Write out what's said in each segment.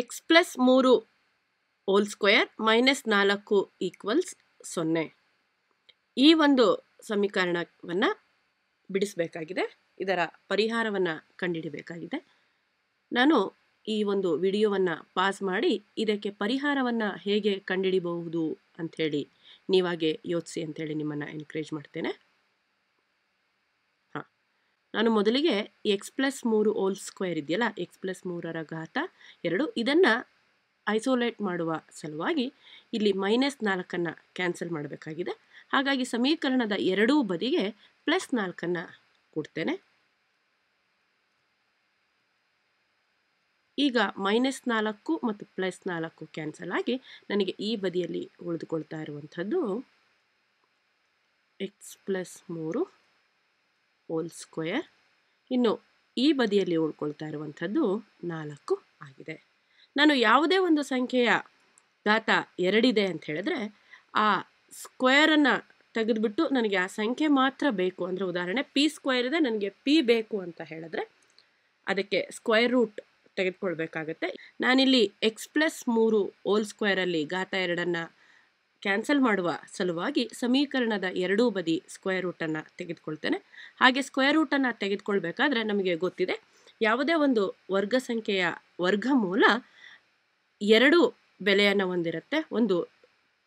X plus ಮೂರು whole square minus ನಾಲ್ಕು equals ಸೊನ್ನೆ ಈ ಒಂದು ಸಮೀಕರಣವನ್ನು ಬಿಡಿಸಬೇಕಾಗಿದೆ ಇದರ ಪರಿಹಾರವನ್ನು ಕಂಡುಹಿಡಬೇಕಾಗಿದೆ ನಾನು ಈ ಒಂದು ವಿಡಿಯೋವನ್ನು ಪಾಸ್ ಮಾಡಿ ಇದಕ್ಕೆ ಪರಿಹಾರವನ್ನು ಹೇಗೆ ಕಂಡುಹಿಡಿಬಹುದು ಅಂಥೇಳಿ ನೀವಾಗೆ ಯೋಚಿಸಿ ಅಂಥೇಳಿ ನಿಮ್ಮನ್ನು ಎನ್ಕರೇಜ್ ಮಾಡ್ತೇನೆ ನಾನು ಮೊದಲಿಗೆ ಎಕ್ಸ್ ಪ್ಲಸ್ ಮೂರು ಓಲ್ ಸ್ಕ್ವೇರ್ ಇದೆಯಲ್ಲ ಎಕ್ಸ್ ಪ್ಲಸ್ ಮೂರರ ಘಾತ ಎರಡು ಇದನ್ನು ಐಸೋಲೇಟ್ ಮಾಡುವ ಸಲುವಾಗಿ ಇಲ್ಲಿ ಮೈನಸ್ ನಾಲ್ಕನ್ನು ಕ್ಯಾನ್ಸಲ್ ಮಾಡಬೇಕಾಗಿದೆ ಹಾಗಾಗಿ ಸಮೀಕರಣದ ಎರಡೂ ಬದಿಗೆ ಪ್ಲಸ್ ನಾಲ್ಕನ್ನು ಕೊಡ್ತೇನೆ ಈಗ ಮೈನಸ್ ನಾಲ್ಕು ಮತ್ತು ಪ್ಲಸ್ ನಾಲ್ಕು ಕ್ಯಾನ್ಸಲ್ ಆಗಿ ನನಗೆ ಈ ಬದಿಯಲ್ಲಿ ಉಳಿದುಕೊಳ್ತಾ ಇರುವಂಥದ್ದು ಎಕ್ಸ್ ಪ್ಲಸ್ ಮೂರು ಹೋಲ್ ಸ್ಕ್ವೇರ್ ಇನ್ನು ಈ ಬದಿಯಲ್ಲಿ ಉಳ್ಕೊಳ್ತಾ ಇರುವಂಥದ್ದು ನಾಲ್ಕು ಆಗಿದೆ ನಾನು ಯಾವುದೇ ಒಂದು ಸಂಖ್ಯೆಯ ಘಾತ ಎರಡಿದೆ ಅಂತ ಹೇಳಿದ್ರೆ ಆ ಸ್ಕ್ವೇರನ್ನು ತೆಗೆದುಬಿಟ್ಟು ನನಗೆ ಆ ಸಂಖ್ಯೆ ಮಾತ್ರ ಬೇಕು ಅಂದರೆ ಉದಾಹರಣೆ ಪಿ ಸ್ಕ್ವೇರ್ ಇದೆ ನನಗೆ ಪಿ ಬೇಕು ಅಂತ ಹೇಳಿದ್ರೆ ಅದಕ್ಕೆ ಸ್ಕ್ವೇರ್ ರೂಟ್ ತೆಗೆದುಕೊಳ್ಬೇಕಾಗತ್ತೆ ನಾನಿಲ್ಲಿ ಎಕ್ಸ್ ಪ್ಲಸ್ ಮೂರು ಓಲ್ ಸ್ಕ್ವೇರಲ್ಲಿ ಘಾತ ಎರಡನ್ನು ಕ್ಯಾನ್ಸಲ್ ಮಾಡುವ ಸಲುವಾಗಿ ಸಮೀಕರಣದ ಎರಡೂ ಬದಿ ಸ್ಕ್ವೇರ್ ರೂಟನ್ನು ತೆಗೆದುಕೊಳ್ತೇನೆ ಹಾಗೆ ಸ್ಕ್ವೇರ್ ರೂಟನ್ನು ತೆಗೆದುಕೊಳ್ಬೇಕಾದ್ರೆ ನಮಗೆ ಗೊತ್ತಿದೆ ಯಾವುದೇ ಒಂದು ವರ್ಗ ಸಂಖ್ಯೆಯ ವರ್ಗಮೂಲ ಎರಡು ಬೆಲೆಯನ್ನು ಹೊಂದಿರುತ್ತೆ ಒಂದು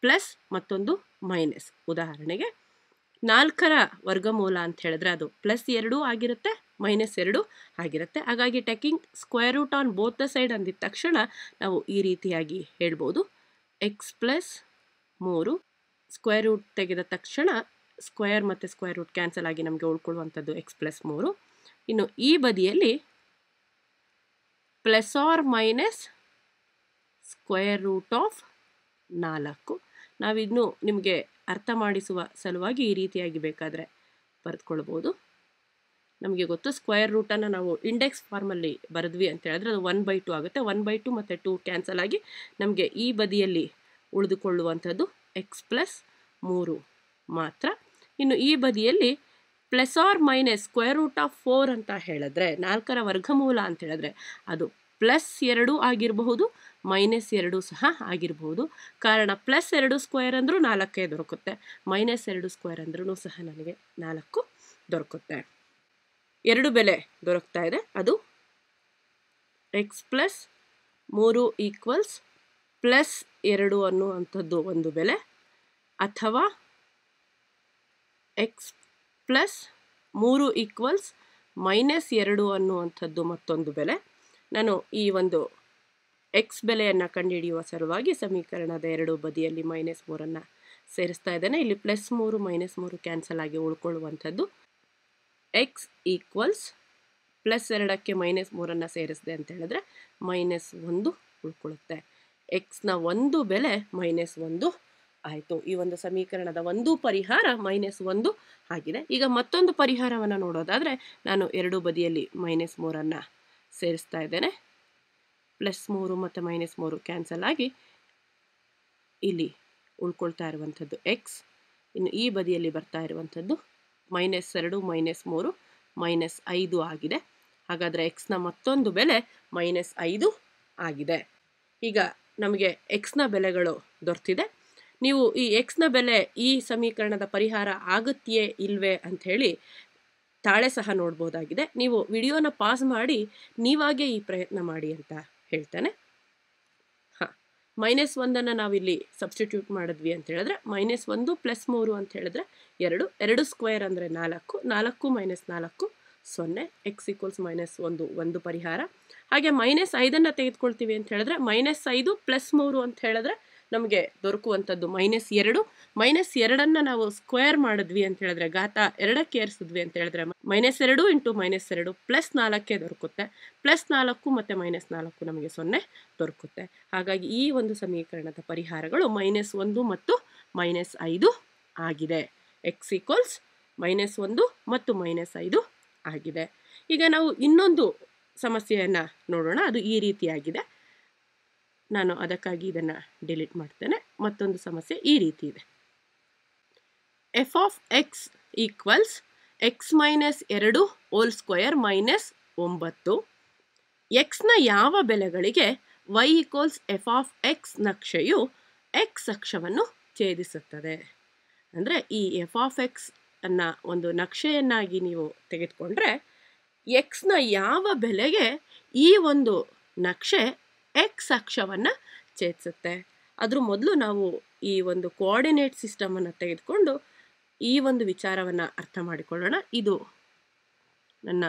ಪ್ಲಸ್ ಮತ್ತೊಂದು ಮೈನಸ್ ಉದಾಹರಣೆಗೆ ನಾಲ್ಕರ ವರ್ಗಮೂಲ ಅಂತ ಹೇಳಿದ್ರೆ ಅದು ಪ್ಲಸ್ ಎರಡು ಆಗಿರುತ್ತೆ ಮೈನಸ್ ಎರಡು ಆಗಿರುತ್ತೆ ಹಾಗಾಗಿ taking square root on both the side ಅಂದಿದ ತಕ್ಷಣ ನಾವು ಈ ರೀತಿಯಾಗಿ ಹೇಳ್ಬೋದು ಎಕ್ಸ್ ಪ್ಲಸ್ ಮೂರು ಸ್ಕ್ವೇರ್ ರೂಟ್ ತೆಗೆದ ತಕ್ಷಣ ಸ್ಕ್ವೇರ್ ಮತ್ತು ಸ್ಕ್ವೇರ್ ರೂಟ್ ಕ್ಯಾನ್ಸಲ್ ಆಗಿ ನಮಗೆ ಉಳ್ಕೊಳ್ಳುವಂಥದ್ದು ಎಕ್ಸ್ ಪ್ಲಸ್ ಮೂರು ಇನ್ನು ಈ ಬದಿಯಲ್ಲಿ plus or minus square root of ನಾಲ್ಕು ನಾವಿನ್ನು ನಿಮಗೆ ಅರ್ಥ ಮಾಡಿಸುವ ಸಲುವಾಗಿ ಈ ರೀತಿಯಾಗಿ ಬೇಕಾದರೆ ಬರೆದುಕೊಳ್ಬೋದು ನಮಗೆ ಗೊತ್ತು ಸ್ಕ್ವೇರ್ ರೂಟನ್ನು ನಾವು ಇಂಡೆಕ್ಸ್ ಫಾರ್ಮಲ್ಲಿ ಬರೆದ್ವಿ ಅಂತ ಹೇಳಿದ್ರೆ ಅದು ಒನ್ ಬೈ ಟು ಆಗುತ್ತೆ ಒನ್ ಬೈ ಟು ಮತ್ತು ಟು ಕ್ಯಾನ್ಸಲ್ ಆಗಿ ನಮಗೆ ಈ ಬದಿಯಲ್ಲಿ ಉಳಿದುಕೊಳ್ಳುವಂಥದ್ದು ಎಕ್ಸ್ ಪ್ಲಸ್ ಮೂರು ಮಾತ್ರ ಇನ್ನು ಈ ಬದಿಯಲ್ಲಿ plus or minus square root of four ಅಂತ ಹೇಳಿದ್ರೆ ನಾಲ್ಕರ ವರ್ಗಮೂಲ ಅಂತ ಹೇಳಿದ್ರೆ ಅದು ಪ್ಲಸ್ ಎರಡು ಆಗಿರಬಹುದು ಮೈನಸ್ ಎರಡು ಸಹ ಆಗಿರಬಹುದು ಕಾರಣ ಪ್ಲಸ್ ಎರಡು ಸ್ಕ್ವೇರ್ ಅಂದರೂ ನಾಲ್ಕೇ ದೊರಕುತ್ತೆ ಮೈನಸ್ ಎರಡು ಸ್ಕ್ವೇರ್ ಅಂದ್ರೂ ಸಹ ನನಗೆ ನಾಲ್ಕು ದೊರಕುತ್ತೆ ಎರಡು ಬೆಲೆ ದೊರಕ್ತಾ ಇದೆ ಅದು ಎಕ್ಸ್ ಪ್ಲಸ್ ಮೂರು ಈಕ್ವಲ್ಸ್ ಪ್ಲಸ್ ಎರಡು ಅನ್ನುವಂಥದ್ದು ಒಂದು ಬೆಲೆ ಅಥವಾ ಎಕ್ಸ್ ಪ್ಲಸ್ ಮೂರು ಈಕ್ವಲ್ಸ್ ಮೈನಸ್ ಎರಡು ಅನ್ನುವಂಥದ್ದು ಮತ್ತೊಂದು ಬೆಲೆ ನಾನು ಈ ಒಂದು ಎಕ್ಸ್ ಬೆಲೆಯನ್ನು ಕಂಡುಹಿಡಿಯುವ ಸಲುವಾಗಿ ಸಮೀಕರಣದ ಎರಡು ಬದಿಯಲ್ಲಿ ಮೈನಸ್ ಮೂರನ್ನು ಸೇರಿಸ್ತಾ ಇದ್ದೇನೆ ಇಲ್ಲಿ ಪ್ಲಸ್ ಮೂರು ಮೈನಸ್ ಮೂರು ಕ್ಯಾನ್ಸಲ್ ಆಗಿ ಉಳ್ಕೊಳ್ಳುವಂಥದ್ದು ಎಕ್ಸ್ ಈಕ್ವಲ್ಸ್ ಪ್ಲಸ್ ಎರಡಕ್ಕೆ ಮೈನಸ್ ಮೂರನ್ನು ಸೇರಿಸಿದೆ ಅಂತ ಹೇಳಿದ್ರೆ ಮೈನಸ್ ಒಂದು ಉಳ್ಕೊಳ್ಳುತ್ತೆ ನ ಒಂದು ಬೆಲೆ ಮೈನಸ್ ಒಂದು ಆಯಿತು ಈ ಒಂದು ಸಮೀಕರಣದ ಒಂದು ಪರಿಹಾರ ಮೈನಸ್ ಒಂದು ಆಗಿದೆ ಈಗ ಮತ್ತೊಂದು ಪರಿಹಾರವನ್ನು ನೋಡೋದಾದರೆ ನಾನು ಎರಡು ಬದಿಯಲ್ಲಿ ಮೈನಸ್ ಮೂರನ್ನು ಸೇರಿಸ್ತಾ ಇದ್ದೇನೆ ಪ್ಲಸ್ ಮೂರು ಮತ್ತು ಮೈನಸ್ ಮೂರು ಕ್ಯಾನ್ಸಲ್ ಆಗಿ ಇಲ್ಲಿ ಉಳ್ಕೊಳ್ತಾ ಇರುವಂಥದ್ದು ಎಕ್ಸ್ ಇನ್ನು ಈ ಬದಿಯಲ್ಲಿ ಬರ್ತಾ ಇರುವಂಥದ್ದು ಮೈನಸ್ ಎರಡು ಮೈನಸ್ ಮೂರು ಮೈನಸ್ ಐದು ಆಗಿದೆ ಹಾಗಾದರೆ ಎಕ್ಸ್ನ ಮತ್ತೊಂದು ಬೆಲೆ ಮೈನಸ್ ಐದು ಆಗಿದೆ ಈಗ ನಮಗೆ ಎಕ್ಸ್ನ ಬೆಲೆಗಳು ದೊರೆತಿದೆ ನೀವು ಈ ಎಕ್ಸ್ನ ಬೆಲೆ ಈ ಸಮೀಕರಣದ ಪರಿಹಾರ ಆಗುತ್ತೆಯೇ ಇಲ್ವೇ ಅಂಥೇಳಿ ತಾಳೆ ಸಹ ನೋಡ್ಬೋದಾಗಿದೆ ನೀವು ವಿಡಿಯೋನ ಪಾಸ್ ಮಾಡಿ ನೀವಾಗೇ ಈ ಪ್ರಯತ್ನ ಮಾಡಿ ಅಂತ ಹೇಳ್ತಾನೆ ಹಾಂ ಮೈನಸ್ ಒಂದನ್ನು ನಾವಿಲ್ಲಿ ಸಬ್ಸ್ಟಿಟ್ಯೂಟ್ ಮಾಡಿದ್ವಿ ಅಂತ ಹೇಳಿದ್ರೆ ಮೈನಸ್ ಒಂದು ಪ್ಲಸ್ ಮೂರು ಅಂತ ಹೇಳಿದ್ರೆ ಎರಡು ಎರಡು ಸ್ಕ್ವೇರ್ ಅಂದರೆ ನಾಲ್ಕು ನಾಲ್ಕು ಮೈನಸ್ ನಾಲ್ಕು ಸೊನ್ನೆ ಎಕ್ಸ್ ಈಕ್ವಲ್ಸ್ ಮೈನಸ್ ಒಂದು ಒಂದು ಪರಿಹಾರ ಹಾಗೆ ಮೈನಸ್ ಐದನ್ನು ತೆಗೆದುಕೊಳ್ತೀವಿ ಅಂತ ಹೇಳಿದ್ರೆ ಮೈನಸ್ ಐದು ಪ್ಲಸ್ ಮೂರು ಅಂತ ಹೇಳಿದ್ರೆ ನಮಗೆ ದೊರಕುವಂಥದ್ದು ಮೈನಸ್ ಎರಡು ಮೈನಸ್ ಎರಡನ್ನು ನಾವು ಸ್ಕ್ವೇರ್ ಮಾಡಿದ್ವಿ ಅಂತ ಹೇಳಿದ್ರೆ ಘಾತ ಎರಡಕ್ಕೆ ಏರಿಸಿದ್ವಿ ಅಂತ ಹೇಳಿದ್ರೆ ಮೈನಸ್ ಎರಡು ಇಂಟು ಮೈನಸ್ ಎರಡು ಪ್ಲಸ್ ನಾಲ್ಕೇ ದೊರಕುತ್ತೆ ಪ್ಲಸ್ ನಾಲ್ಕು ಮತ್ತು ಮೈನಸ್ ನಾಲ್ಕು ನಮಗೆ ಸೊನ್ನೆ ದೊರಕುತ್ತೆ ಹಾಗಾಗಿ ಈ ಒಂದು ಸಮೀಕರಣದ ಪರಿಹಾರಗಳು ಮೈನಸ್ ಒಂದು ಮತ್ತು ಮೈನಸ್ ಐದು ಆಗಿದೆ ಎಕ್ಸ್ ಈಕ್ವಲ್ಸ್ ಮೈನಸ್ ಒಂದು ಮತ್ತು ಮೈನಸ್ ಐದು ಆಗಿದೆ ಈಗ ನಾವು ಇನ್ನೊಂದು ಸಮಸ್ಯೆಯನ್ನು ನೋಡೋಣ ಅದು ಈ ರೀತಿಯಾಗಿದೆ ನಾನು ಅದಕ್ಕಾಗಿ ಇದನ್ನು ಡಿಲೀಟ್ ಮಾಡ್ತೇನೆ ಮತ್ತೊಂದು ಸಮಸ್ಯೆ ಈ ರೀತಿ ಇದೆ f of x equals x minus ಎರಡು ಓಲ್ ಸ್ಕ್ವಯರ್ ಮೈನಸ್ ಒಂಬತ್ತು ಎಕ್ಸ್ನ ಯಾವ ಬೆಲೆಗಳಿಗೆ y equals f of x ನಕ್ಷೆಯು ಎಕ್ಸ್ ಅಕ್ಷವನ್ನು ಛೇದಿಸುತ್ತದೆ ಅಂದರೆ ಈ ಎಫ್ ಆಫ್ ಎಕ್ಸ್ ಅನ್ನ ಒಂದು ನಕ್ಷೆಯನ್ನಾಗಿ ನೀವು ತೆಗೆದುಕೊಂಡ್ರೆ ಎಕ್ಸ್ನ ಯಾವ ಬೆಲೆಗೆ ಈ ಒಂದು ನಕ್ಷೆ ಎಕ್ಸ್ ಅಕ್ಷವನ್ನು ಛೇದಿಸುತ್ತೆ ಅದ್ರ ಮೊದಲು ನಾವು ಈ ಒಂದು ಕೋಆರ್ಡಿನೇಟ್ ಸಿಸ್ಟಮನ್ನು ತೆಗೆದುಕೊಂಡು ಈ ಒಂದು ವಿಚಾರವನ್ನು ಅರ್ಥ ಮಾಡಿಕೊಳ್ಳೋಣ ಇದು ನನ್ನ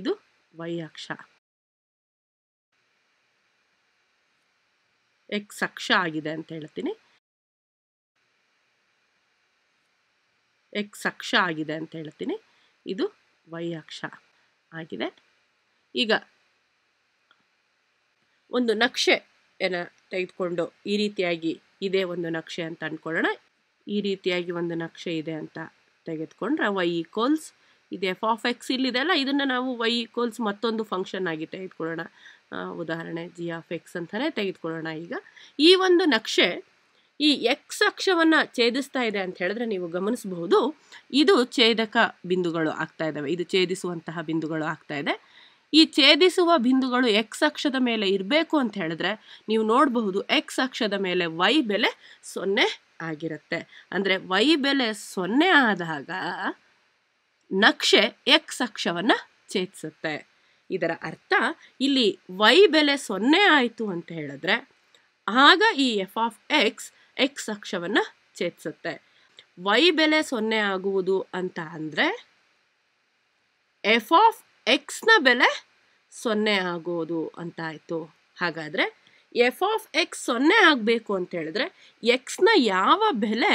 ಇದು ವೈ ಅಕ್ಷ ಎಕ್ಸ್ ಅಕ್ಷ ಆಗಿದೆ ಅಂತ ಹೇಳ್ತೀನಿ ಎಕ್ಸ್ ಅಕ್ಷ ಆಗಿದೆ ಅಂತ ಹೇಳ್ತೀನಿ ಇದು ವೈ ಅಕ್ಷ ಆಗಿದೆ ಈಗ ಒಂದು ನಕ್ಷೆ ಏನ ತೆಗೆದುಕೊಂಡು ಈ ರೀತಿಯಾಗಿ ಇದೇ ಒಂದು ನಕ್ಷೆ ಅಂತ ಅಂದ್ಕೊಳ್ಳೋಣ ಈ ರೀತಿಯಾಗಿ ಒಂದು ನಕ್ಷೆ ಇದೆ ಅಂತ ತೆಗೆದುಕೊಂಡ್ರೆ ವೈ ಈಕ್ವಲ್ಸ್ ಇದು ಎಫ್ ಆಫ್ ಎಕ್ಸ್ ಇಲ್ಲಿದೆ ಅಲ್ಲ ಇದನ್ನು ನಾವು ವೈ ಈಕ್ವಲ್ಸ್ ಮತ್ತೊಂದು ಫಂಕ್ಷನ್ ಆಗಿ ತೆಗೆದುಕೊಳ್ಳೋಣ ಉದಾಹರಣೆ ಜಿ ಆಫ್ ಎಕ್ಸ್ ಅಂತಲೇ ತೆಗೆದುಕೊಳ್ಳೋಣ ಈಗ ಈ ಒಂದು ನಕ್ಷೆ ಈ ಎಕ್ಸ್ ಅಕ್ಷವನ್ನು ಛೇದಿಸ್ತಾ ಇದೆ ಅಂತ ಹೇಳಿದ್ರೆ ನೀವು ಗಮನಿಸಬಹುದು ಇದು ಛೇದಕ ಬಿಂದುಗಳು ಆಗ್ತಾ ಇದ್ದಾವೆ ಇದು ಛೇದಿಸುವಂತಹ ಬಿಂದುಗಳು ಆಗ್ತಾ ಇದೆ ಈ ಛೇದಿಸುವ ಬಿಂದುಗಳು ಎಕ್ಸ್ ಅಕ್ಷದ ಮೇಲೆ ಇರಬೇಕು ಅಂತ ಹೇಳಿದ್ರೆ ನೀವು ನೋಡಬಹುದು ಎಕ್ಸ್ ಅಕ್ಷದ ಮೇಲೆ ವೈ ಬೆಲೆ ಸೊನ್ನೆ ಆಗಿರುತ್ತೆ ಅಂದರೆ ವೈ ಬೆಲೆ ಸೊನ್ನೆ ಆದಾಗ ನಕ್ಷೆ ಎಕ್ಸ್ ಅಕ್ಷವನ್ನು ಛೇದಿಸುತ್ತೆ ಇದರ ಅರ್ಥ ಇಲ್ಲಿ ವೈ ಬೆಲೆ ಸೊನ್ನೆ ಆಯಿತು ಅಂತ ಹೇಳಿದ್ರೆ ಆಗ ಈ ಎಫ್ ಆಫ್ ಎಕ್ಸ್ ಎಕ್ಸ್ ಅಕ್ಷವನ್ನು ಛೇದಿಸುತ್ತೆ ವೈ ಬೆಲೆ ಸೊನ್ನೆ ಆಗುವುದು ಅಂತ ಅಂದರೆ ಎಫ್ ಆಫ್ ಎಕ್ಸ್ನ ಬೆಲೆ ಸೊನ್ನೆ ಆಗೋದು ಅಂತ ಆಯಿತು ಹಾಗಾದರೆ ಎಫ್ ಆಫ್ ಎಕ್ಸ್ ಸೊನ್ನೆ ಆಗಬೇಕು ಅಂತ ಹೇಳಿದ್ರೆ ಎಕ್ಸ್ನ ಯಾವ ಬೆಲೆ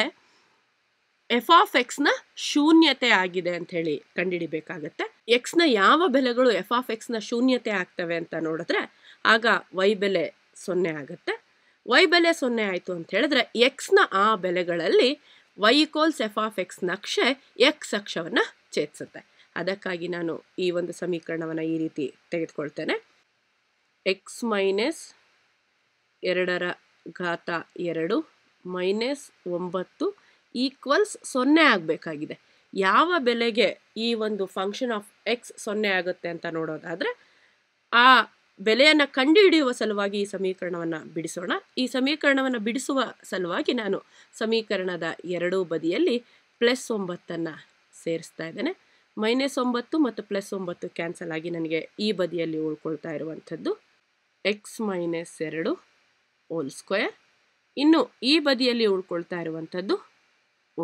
ಎಫ್ ಆಫ್ ಎಕ್ಸ್ನ ಶೂನ್ಯತೆ ಆಗಿದೆ ಅಂತ ಹೇಳಿ ಕಂಡುಹಿಡಿಬೇಕಾಗತ್ತೆ ಎಕ್ಸ್ನ ಯಾವ ಬೆಲೆಗಳು ಎಫ್ ಆಫ್ ಎಕ್ಸ್ನ ಶೂನ್ಯತೆ ಆಗ್ತವೆ ಅಂತ ನೋಡಿದ್ರೆ ಆಗ ವೈ ಬೆಲೆ ಸೊನ್ನೆ ಆಗುತ್ತೆ ವೈ ಬೆಲೆ ಸೊನ್ನೆ ಆಯಿತು ಅಂತ ಹೇಳಿದ್ರೆ ಎಕ್ಸ್ನ ಆ ಬೆಲೆಗಳಲ್ಲಿ y equals f of x ನಕ್ಷೆ ಎಕ್ಸ್ ಅಕ್ಷವನ್ನು ಛೇದಿಸುತ್ತೆ ಅದಕ್ಕಾಗಿ ನಾನು ಈ ಒಂದು ಸಮೀಕರಣವನ್ನು ಈ ರೀತಿ ತೆಗೆದುಕೊಳ್ತೇನೆ ಎಕ್ಸ್ ಮೈನಸ್ ಎರಡರ ಘಾತ ಎರಡು ಮೈನಸ್ ಒಂಬತ್ತು ಈಕ್ವಲ್ಸ್ ಸೊನ್ನೆ ಆಗಬೇಕಾಗಿದೆ ಯಾವ ಬೆಲೆಗೆ ಈ ಒಂದು ಫಂಕ್ಷನ್ ಆಫ್ ಎಕ್ಸ್ ಸೊನ್ನೆ ಆಗುತ್ತೆ ಅಂತ ನೋಡೋದಾದರೆ ಆ ಬೆಲೆಯನ್ನು ಕಂಡುಹಿಡಿಯುವ ಸಲುವಾಗಿ ಈ ಸಮೀಕರಣವನ್ನು ಬಿಡಿಸೋಣ ಈ ಸಮೀಕರಣವನ್ನು ಬಿಡಿಸುವ ಸಲುವಾಗಿ ನಾನು ಸಮೀಕರಣದ ಎರಡೂ ಬದಿಯಲ್ಲಿ ಪ್ಲಸ್ ಒಂಬತ್ತನ್ನು ಸೇರಿಸ್ತಾ ಇದ್ದೇನೆ ಮೈನಸ್ ಒಂಬತ್ತು ಮತ್ತು ಪ್ಲಸ್ ಒಂಬತ್ತು ಕ್ಯಾನ್ಸಲ್ ಆಗಿ ನನಗೆ ಈ ಬದಿಯಲ್ಲಿ ಉಳ್ಕೊಳ್ತಾ ಇರುವಂಥದ್ದು ಎಕ್ಸ್ ಮೈನಸ್ ಎರಡು ಹೋಲ್ ಸ್ಕ್ವೇರ್ ಇನ್ನು ಈ ಬದಿಯಲ್ಲಿ ಉಳ್ಕೊಳ್ತಾ ಇರುವಂಥದ್ದು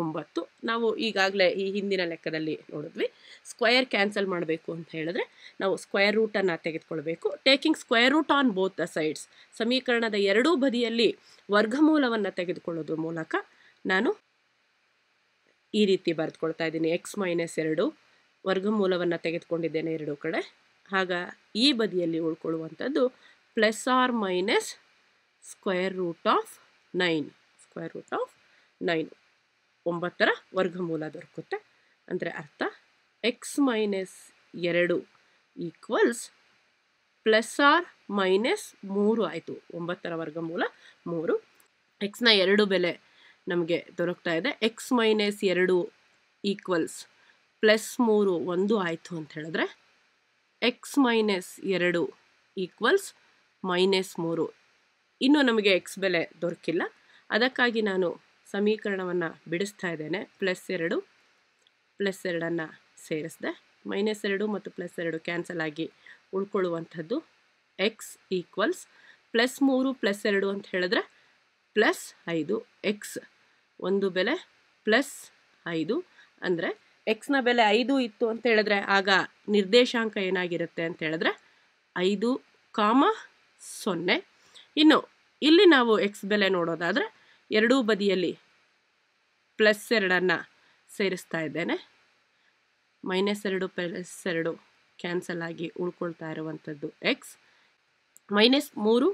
ಒಂಬತ್ತು ನಾವು ಈಗಾಗಲೇ ಈ ಹಿಂದಿನ ಲೆಕ್ಕದಲ್ಲಿ ನೋಡಿದ್ವಿ ಸ್ಕ್ವಯರ್ ಕ್ಯಾನ್ಸಲ್ ಮಾಡಬೇಕು ಅಂತ ಹೇಳಿದ್ರೆ ನಾವು ಸ್ಕ್ವಯರ್ ರೂಟನ್ನು ತೆಗೆದುಕೊಳ್ಬೇಕು taking square root on both the sides ಸಮೀಕರಣದ ಎರಡೂ ಬದಿಯಲ್ಲಿ ವರ್ಗಮೂಲವನ್ನು ತೆಗೆದುಕೊಳ್ಳೋದ್ರ ಮೂಲಕ ನಾನು ಈ ರೀತಿ ಬರೆದುಕೊಳ್ತಾ ಇದ್ದೀನಿ ಎಕ್ಸ್ ಮೈನಸ್ ಎರಡು ವರ್ಗಮೂಲವನ್ನು ತೆಗೆದುಕೊಂಡಿದ್ದೇನೆ ಎರಡು ಕಡೆ ಆಗ ಈ ಬದಿಯಲ್ಲಿ ಉಳ್ಕೊಳ್ಳುವಂಥದ್ದು plus or minus square root of nine square root of nine ಒಂಬತ್ತರ ವರ್ಗಮೂಲ ದೊರಕುತ್ತೆ ಅಂದರೆ ಅರ್ಥ ಎಕ್ಸ್ ಮೈನಸ್ ಎರಡು ಈಕ್ವಲ್ಸ್ ಪ್ಲಸ್ ಆರ್ ಮೈನಸ್ ಮೂರು ಆಯಿತು ಒಂಬತ್ತರ ವರ್ಗಮೂಲ ಮೂರು ಎಕ್ಸ್ನ ಎರಡು ಬೆಲೆ ನಮಗೆ ದೊರಕ್ತಾ ಇದೆ ಎಕ್ಸ್ ಮೈನಸ್ ಎರಡು ಈಕ್ವಲ್ಸ್ ಪ್ಲಸ್ ಮೂರು ಒಂದು ಆಯಿತು ಅಂತ ಹೇಳಿದ್ರೆ ಎಕ್ಸ್ ಮೈನಸ್ ಎರಡು ಈಕ್ವಲ್ಸ್ ಮೈನಸ್ ಮೂರು ಇನ್ನೂ ನಮಗೆ ಎಕ್ಸ್ ಬೆಲೆ ದೊರಕಿಲ್ಲ ಅದಕ್ಕಾಗಿ ನಾನು ಸಮೀಕರಣವನ್ನು ಬಿಡಿಸ್ತಾ ಇದ್ದೇನೆ ಪ್ಲಸ್ ಎರಡು ಪ್ಲಸ್ ಎರಡನ್ನು ಸೇರಿಸಿದೆ ಮೈನಸ್ ಎರಡು ಮತ್ತು ಪ್ಲಸ್ ಎರಡು ಕ್ಯಾನ್ಸಲ್ ಆಗಿ ಉಳ್ಕೊಳ್ಳುವಂಥದ್ದು ಎಕ್ಸ್ ಈಕ್ವಲ್ಸ್ ಪ್ಲಸ್ ಮೂರು ಪ್ಲಸ್ ಎರಡು ಅಂತ ಹೇಳಿದ್ರೆ ಪ್ಲಸ್ ಐದು ಎಕ್ಸ್ ಒಂದು ಬೆಲೆ ಪ್ಲಸ್ ಐದು ಅಂದರೆ ಎಕ್ಸ್ನ ಬೆಲೆ ಐದು ಇತ್ತು ಅಂತ ಹೇಳಿದ್ರೆ ಆಗ ನಿರ್ದೇಶಾಂಕ ಏನಾಗಿರುತ್ತೆ ಅಂತ ಹೇಳಿದ್ರೆ ಐದು ಕಾಮ ಸೊನ್ನೆ ಇನ್ನು ಇಲ್ಲಿ ನಾವು ಎಕ್ಸ್ ಬೆಲೆ ನೋಡೋದಾದರೆ ಎರಡೂ ಬದಿಯಲ್ಲಿ ಪ್ಲಸ್ ಎರಡನ್ನು ಸೇರಿಸ್ತಾ ಇದ್ದೇನೆ ಮೈನಸ್ ಎರಡು ಪ್ಲಸ್ ಎರಡು ಕ್ಯಾನ್ಸಲ್ ಆಗಿ ಉಳ್ಕೊಳ್ತಾ ಇರುವಂಥದ್ದು ಎಕ್ಸ್ ಮೈನಸ್ ಮೂರು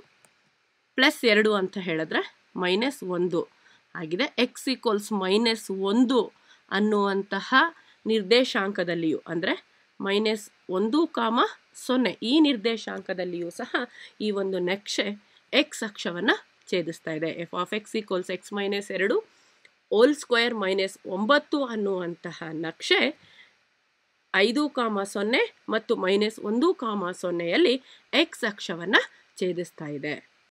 ಪ್ಲಸ್ ಎರಡು ಅಂತ ಹೇಳಿದ್ರೆ ಮೈನಸ್ ಒಂದು ಆಗಿದೆ ಎಕ್ಸ್ ಈಕ್ವಲ್ಸ್ ಮೈನಸ್ ಒಂದು ಅನ್ನುವಂತಹ ನಿರ್ದೇಶಾಂಕದಲ್ಲಿಯೂ ಅಂದರೆ ಮೈನಸ್ ಒಂದು ಕಾಮ ಸೊನ್ನೆ ಈ ನಿರ್ದೇಶಾಂಕದಲ್ಲಿಯೂ ಸಹ ಈ ಒಂದು ನಕ್ಷೆ ಎಕ್ಸ್ ಅಕ್ಷವನ್ನು ಛೇದಿಸ್ತಾ ಇದೆ f of x equals x minus ಎರಡು ಓಲ್ ಸ್ಕ್ವೇರ್ ಮೈನಸ್ ಒಂಬತ್ತು ಅನ್ನುವಂತಹ ನಕ್ಷೆ ಐದು ಕಾಮ ಸೊನ್ನೆ ಮತ್ತು ಮೈನಸ್ ಒಂದು ಕಾಮ ಸೊನ್ನೆಯಲ್ಲಿ ಎಕ್ಸ್ ಅಕ್ಷವನ್ನು ಛೇದಿಸ್ತಾ ಇದೆ